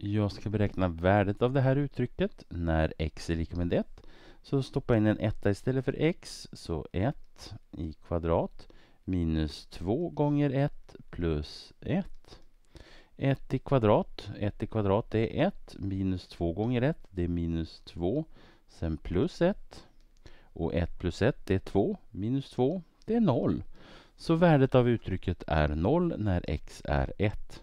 jag ska beräkna värdet av det här uttrycket när x är lika med 1. Så stoppa in en etta istället för x, så 1 i kvadrat minus 2 gånger 1 plus 1. 1 i kvadrat, 1 i kvadrat är 1, minus 2 gånger 1 det är minus 2, sen plus 1. Och 1 plus 1 det är 2, minus 2 det är 0. Så värdet av uttrycket är 0 när x är 1.